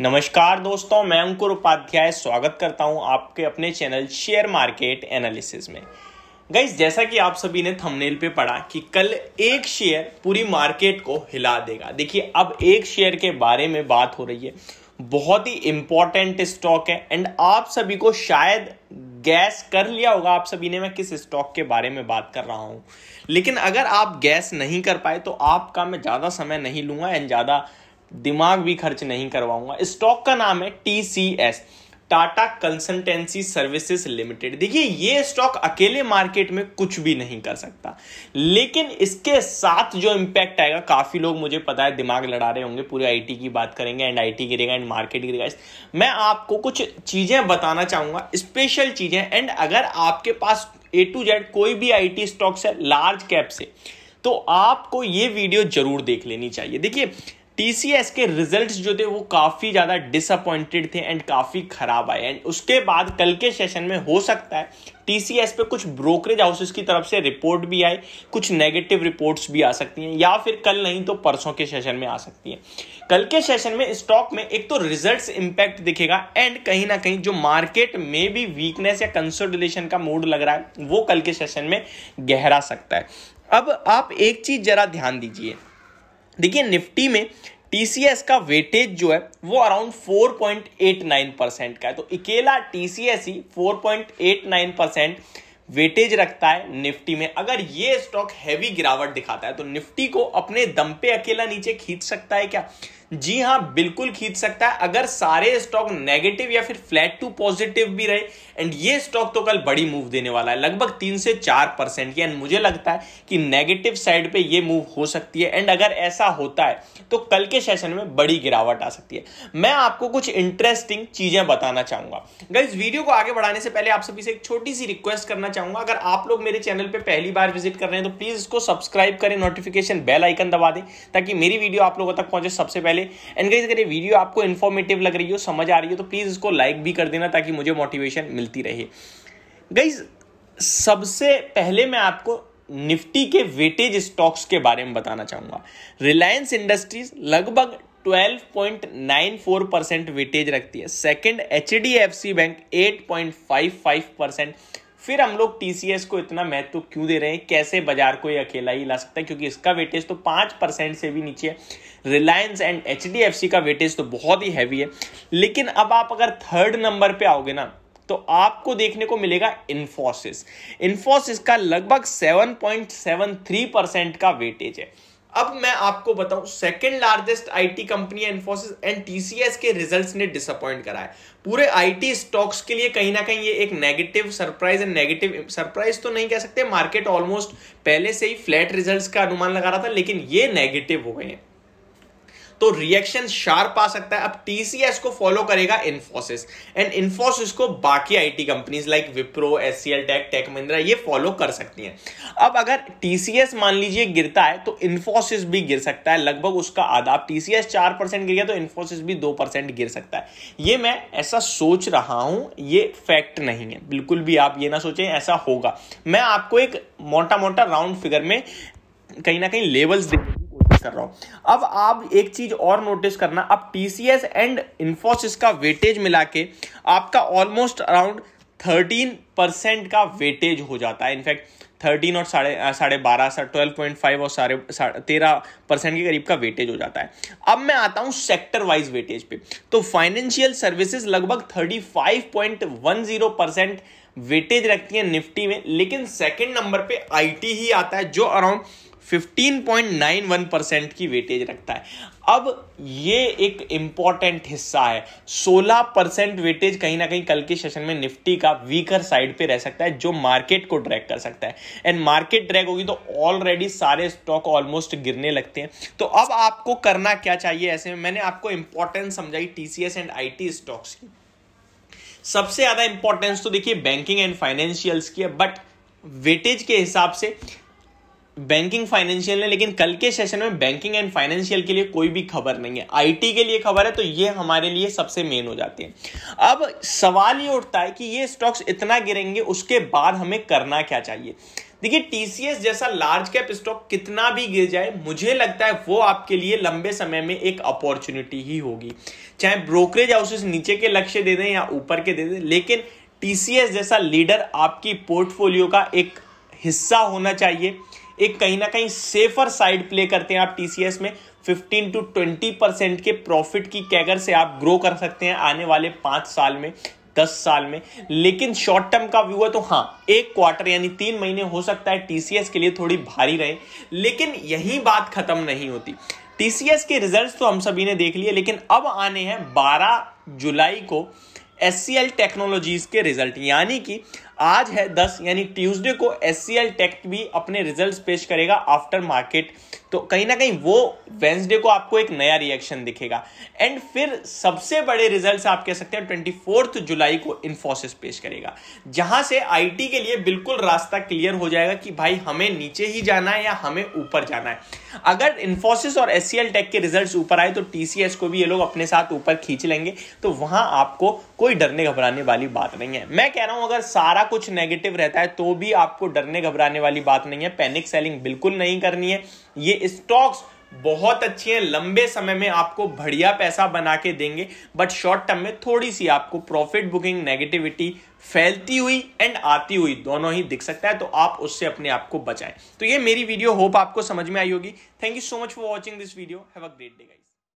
नमस्कार दोस्तों मैं अंकुर उपाध्याय स्वागत करता हूं आपके अपने चैनल शेयर मार्केट एनालिसिस में गाइज जैसा कि आप सभी ने थंबनेल पे पढ़ा कि कल एक शेयर पूरी मार्केट को हिला देगा देखिए अब एक शेयर के बारे में बात हो रही है बहुत ही इंपॉर्टेंट स्टॉक है एंड आप सभी को शायद गैस कर लिया होगा आप सभी ने मैं किस स्टॉक के बारे में बात कर रहा हूं लेकिन अगर आप गैस नहीं कर पाए तो आपका मैं ज़्यादा समय नहीं लूंगा एंड ज़्यादा दिमाग भी खर्च नहीं करवाऊंगा स्टॉक का नाम है T C S Tata consultancy services limited देखिए ये स्टॉक अकेले मार्केट में कुछ भी नहीं कर सकता लेकिन इसके साथ जो इम्पैक्ट आएगा काफी लोग मुझे पता है दिमाग लड़ा रहे होंगे पूरे आईटी की बात करेंगे एंड आईटी गिरेगा एंड मार्केट गिरेगा मैं आपको कुछ चीजें बताना चाहूंगा स्पेशल चीजें एंड अगर आपके पास ए टू जेड कोई भी आईटी स्टॉक्स है लार्ज कैप से तो आपको ये वीडियो जरूर देख लेनी चाहिए देखिए टीसीएस के रिजल्ट्स जो थे वो काफ़ी ज़्यादा डिसअपॉइंटेड थे एंड काफ़ी ख़राब आए एंड उसके बाद कल के सेशन में हो सकता है टीसीएस पे कुछ ब्रोकरेज हाउसेस की तरफ से रिपोर्ट भी आए कुछ नेगेटिव रिपोर्ट्स भी आ सकती हैं या फिर कल नहीं तो परसों के सेशन में आ सकती हैं कल के सेशन में स्टॉक में एक तो रिजल्ट्स इंपैक्ट दिखेगा एंड कहीं ना कहीं जो मार्केट में भी वीकनेस या कंसोलिडेशन का मूड लग रहा है वो कल के सेशन में गहरा सकता है अब आप एक चीज़ ज़रा ध्यान दीजिए देखिए निफ्टी में टीसीएस का वेटेज जो है वो अराउंड 4.89 परसेंट का है तो अकेला टीसीएस ही 4.89 परसेंट वेटेज रखता है निफ्टी में अगर ये स्टॉक हैवी गिरावट दिखाता है तो निफ्टी को अपने दम पे अकेला नीचे खींच सकता है क्या जी हाँ बिल्कुल खींच सकता है अगर सारे स्टॉक नेगेटिव या फिर फ्लैट टू पॉजिटिव भी रहे एंड ये स्टॉक तो कल बड़ी मूव देने वाला है लगभग तीन से चार परसेंट की एंड मुझे लगता है कि नेगेटिव साइड पे ये मूव हो सकती है एंड अगर ऐसा होता है तो कल के सेशन में बड़ी गिरावट आ सकती है मैं आपको कुछ इंटरेस्टिंग चीजें बताना चाहूंगा इस वीडियो को आगे बढ़ाने से पहले आप सभी से एक छोटी सी रिक्वेस्ट करना चाहूंगा अगर आप लोग मेरे चैनल पर पहली बार विजिट कर रहे हैं तो प्लीज इसको सब्सक्राइब करें नोटिफिकेशन बेल आइकन दबा दें ताकि मेरी वीडियो आप लोगों तक पहुंचे सबसे पहले लिए एंड गाइज अगर ये वीडियो आपको इन्फॉर्मेटिव लग रही हो समझ आ रही हो तो प्लीज़ इसको लाइक भी कर देना ताकि मुझे मोटिवेशन मिलती रहे गाइज सबसे पहले मैं आपको निफ्टी के वेटेज स्टॉक्स के बारे में बताना चाहूंगा रिलायंस इंडस्ट्रीज लगभग 12.94 परसेंट वेटेज रखती है सेकंड एच बैंक 8.55 परसेंट फिर हम लोग टीसीएस को इतना महत्व तो क्यों दे रहे हैं कैसे बाजार को ये अकेला ही ला सकता है क्योंकि इसका वेटेज तो पांच परसेंट से भी नीचे है रिलायंस एंड एच का वेटेज तो बहुत ही हैवी है लेकिन अब आप अगर थर्ड नंबर पर आओगे ना तो आपको देखने को मिलेगा इन्फोसिस इन्फोसिस का लगभग थ्री परसेंट का वेटेज है अब मैं आपको बताऊं second largest IT company Infosys and TCS के रिजल्ट्स ने डिसअपॉइंट करा है पूरे आईटी स्टॉक्स के लिए कहीं ना कहीं ये एक negative surprise and negative surprise तो नहीं कह सकते मार्केट ऑलमोस्ट पहले से ही फ्लैट रिजल्ट्स का अनुमान लगा रहा था लेकिन ये नेगेटिव हो गए हैं तो रिएक्शन शार्प आ सकता है अब टीसीएस को फॉलो करेगा इन्फोसिस एंड इन्फोसिस को बाकी IT companies like Wipro S C L tech tech Mahindra ये फॉलो कर सकती हैं अब अगर टीसीएस मान लीजिए गिरता है तो इन्फोसिस भी गिर सकता है लगभग उसका आधा अब टीसीएस चार परसेंट गिर गया तो इन्फोसिस भी दो परसेंट गिर सकता है ये मैं ऐसा सोच रहा हूं ये फैक्ट नहीं है बिल्कुल भी आप ये ना सोचें ऐसा होगा मैं आपको एक मोटा मोटा राउंड फिगर में कहीं ना कहीं लेवल्स कर रहा हूं अब आप एक चीज और नोटिस करना अब टीसीएस एंड इन्फोसिस का वेटेज मिला के आपका ऑलमोस्ट अराउंड थर्टीन परसेंट का वेटेज हो जाता है इनफैक्ट थर्टीन और साढ़े साढ़े बारह सा ट्वेल्व पॉइंट फाइव और साढ़े साढ़े तेरह परसेंट के करीब का वेटेज हो जाता है अब मैं आता हूँ सेक्टर वाइज वेटेज पे तो फाइनेंशियल सर्विसेज लगभग thirty five point one zero percent weightage रखती है निफ्टी में लेकिन सेकंड नंबर पे आईटी ही आता है जो अराउंड 15.91 परसेंट की वेटेज रखता है अब ये एक इंपॉर्टेंट हिस्सा है 16 परसेंट वेटेज कहीं ना कहीं कल के सेशन में निफ्टी का वीकर साइड पे रह सकता है जो मार्केट को ड्रैग कर सकता है एंड मार्केट ड्रैग होगी तो ऑलरेडी सारे स्टॉक ऑलमोस्ट गिरने लगते हैं तो अब आपको करना क्या चाहिए ऐसे में मैंने आपको इंपॉर्टेंस समझाई टीसीएस एंड आई स्टॉक्स की सबसे ज्यादा इंपॉर्टेंस तो देखिए बैंकिंग एंड फाइनेंशियल्स की है बट वेटेज के हिसाब से बैंकिंग फाइनेंशियल ने लेकिन कल के सेशन में बैंकिंग एंड फाइनेंशियल के लिए कोई भी खबर नहीं है आईटी के लिए खबर है तो ये हमारे लिए सबसे मेन हो जाती है अब सवाल ये उठता है कि ये स्टॉक्स इतना गिरेंगे उसके बाद हमें करना क्या चाहिए देखिए टीसीएस जैसा लार्ज कैप स्टॉक कितना भी गिर जाए मुझे लगता है वो आपके लिए लंबे समय में एक अपॉर्चुनिटी ही होगी चाहे ब्रोकरेज हाउसेस नीचे के लक्ष्य दे दें या ऊपर के दे दें लेकिन टीसीएस जैसा लीडर आपकी पोर्टफोलियो का एक हिस्सा होना चाहिए एक कहीं ना कहीं सेफर साइड प्ले करते हैं आप टीसीएस में 15 टू 20 परसेंट के प्रॉफिट की कैगर से आप ग्रो कर सकते हैं आने वाले पांच साल में दस साल में लेकिन शॉर्ट टर्म का व्यू है तो हाँ एक क्वार्टर यानी तीन महीने हो सकता है टीसीएस के लिए थोड़ी भारी रहे लेकिन यही बात खत्म नहीं होती टीसीएस के रिजल्ट्स तो हम सभी ने देख लिए लेकिन अब आने हैं 12 जुलाई को एस सी एल टेक्नोलॉजीज के रिजल्ट यानी कि आज है दस यानी ट्यूसडे को एस सी एल टेक भी अपने रिजल्ट पेश करेगा आफ्टर मार्केट तो कहीं ना कहीं वो वेंसडे को आपको एक नया रिएक्शन दिखेगा एंड फिर सबसे बड़े रिजल्ट आप कह सकते हैं ट्वेंटी जुलाई को इन्फोसिस पेश करेगा जहां से आईटी के लिए बिल्कुल रास्ता क्लियर हो जाएगा कि भाई हमें नीचे ही जाना है या हमें ऊपर जाना है अगर इन्फोसिस और एस सी एल टेक के रिजल्ट ऊपर आए तो टीसीएस को भी ये लोग अपने साथ ऊपर खींच लेंगे तो वहां आपको कोई डरने घबराने वाली बात नहीं है मैं कह रहा हूं अगर सारा सारा कुछ नेगेटिव रहता है तो भी आपको डरने घबराने वाली बात नहीं है पैनिक सेलिंग बिल्कुल नहीं करनी है ये स्टॉक्स बहुत अच्छी हैं लंबे समय में आपको बढ़िया पैसा बना के देंगे बट शॉर्ट टर्म में थोड़ी सी आपको प्रॉफिट बुकिंग नेगेटिविटी फैलती हुई एंड आती हुई दोनों ही दिख सकता है तो आप उससे अपने आप को बचाएं तो ये मेरी वीडियो होप आपको समझ में आई होगी thank you so much for watching this video have a great day guys